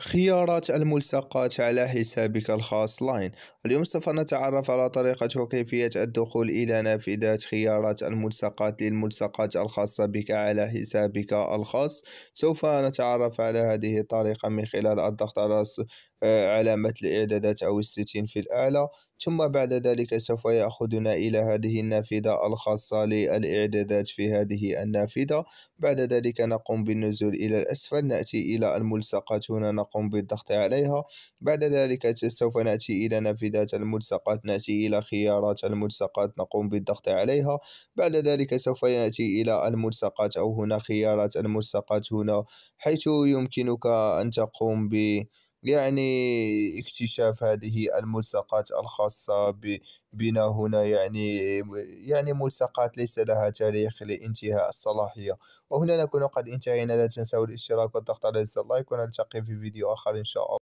خيارات الملصقات على حسابك الخاص لاين اليوم سوف نتعرف على طريقة وكيفية الدخول إلى نافذة خيارات الملصقات للملصقات الخاصة بك على حسابك الخاص سوف نتعرف على هذه الطريقة من خلال الضغط على آه، علامة الإعدادات أو الستين في الأعلى ثم بعد ذلك سوف يأخذنا إلى هذه النافذة الخاصة للإعدادات في هذه النافذة بعد ذلك نقوم بالنزول إلى الأسفل نأتي إلى الملصقات هنا نقوم بالضغط عليها بعد ذلك سوف نأتي إلى نافذات الملصقات نأتي إلى خيارات الملصقات نقوم بالضغط عليها بعد ذلك سوف يأتي إلى الملصقات أو هنا خيارات الملصقات هنا حيث يمكنك أن تقوم ب يعني اكتشاف هذه الملصقات الخاصة بنا هنا يعني يعني ملصقات ليس لها تاريخ لانتهاء الصلاحية وهنا نكون قد انتهينا لا تنسوا الاشتراك والضغط على زر اللايك ونلتقي في فيديو آخر إن شاء الله